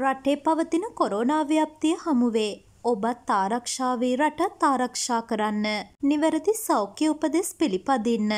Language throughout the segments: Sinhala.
රටේ පවතින කොරෝනා ව්‍යප්තිය හමුවේ. ඔබත් ආරක්ෂාවී රටත් ආරක්ෂා කරන්න. නිවැරදි සෞඛ්‍ය උපදෙස් පිළිපදින්න.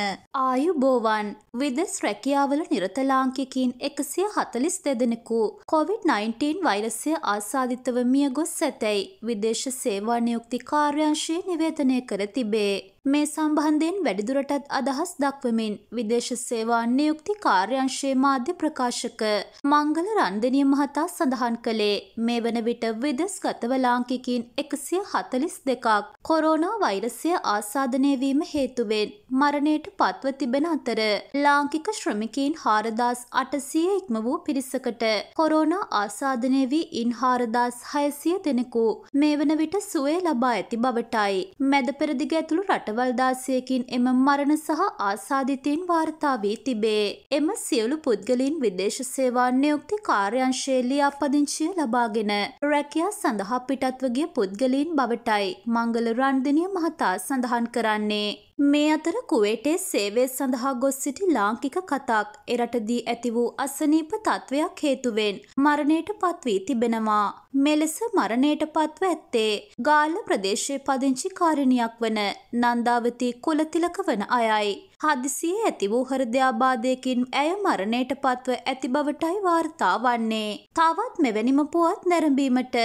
ආයුබෝවන් විදෙස් රැකියාවල නිරතලාංකිකින් එකසිය හතලිස් දෙදෙනෙකු COොVID-19 වෛරසය ආසාධිතව මිය ගොස් ඇතැයි විදේශ සේවා නියුක්ති කාර්යංශය නිවේදනය කර තිබේ. මේ සම්බන්ධයෙන් වැඩිදුරටත් අදහස් දක්වමින් විදේශ සේවා නියුක්ති කාර්යංශයේ මාධ්‍ය ප්‍රකාශක මංගල රන්දනිය මහතා සඳහන් කළේ මේ වන විට විදෙස්ගතව ලාංකිකින් එකසිය හතලිස් දෙකක් කොරෝනා වෛරසය ආසාධනය වීම හේතුවෙන් මරණයට පත්ව තිබෙන අතර ලාංකික ශ්‍රමිකීන් හාරදාස් අටසිය ඉක්ම වූ පිරිසකට කොරෝනා ආසාධනය වී ඉන් හාරදාස් හයසිය දෙනෙකු මේ වන විට සුවේ ලබා ඇති බවටයි මැද පෙරදිග ඇතුළු රට රටවල් දාසයකින් එම මරණ සහ ආසාධිතීන් වාර්තා වී තිබේ. එම සියලු පුද්ගලින් විදේශ සේවා නියුක්ති කාර්යංශයේ ලියාපදිංචිය ලබාගෙන රැකියා සඳහා පිටත්වගේ පුද්ගලින් බවටයි මංගල රන්දිනිය මහතා සඳහන් කරන්නේ. මේ අතර කුවේටේ සේවය සඳහා ගොස් සිටි ලාංකික කතාක් එරටදී ඇති වූ අසනීප තත්ත්වයක් හේතුවෙන් මරණයට පත්වී තිබෙනවා. මෙලෙස මරණයට පත්ව ඇත්තේ ගාල්ල ප්‍රදේශයේ පදිංචි කාරණයක් වන නන්දාවති කුලතිලක වන අයයි. හදිසියේ ඇති වූ හෘදයාබාධයකින් ඇය මරණයට පත්ව ඇති බවටයි වාර්තා වන්නේ. තවත් මෙවැනිම පුවත් නැරඹීමට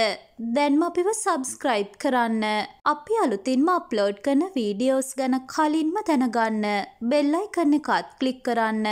දැන්ම අපිව සබස්ක්‍රයිබ් කරන්න. අපි අලුතින්ම අප්ලෝඩ් කරන වීඩියෝස් ගැන කලින්ම දැනගන්න. බෙල්ලයි කරන එකත් කලික් කරන්න.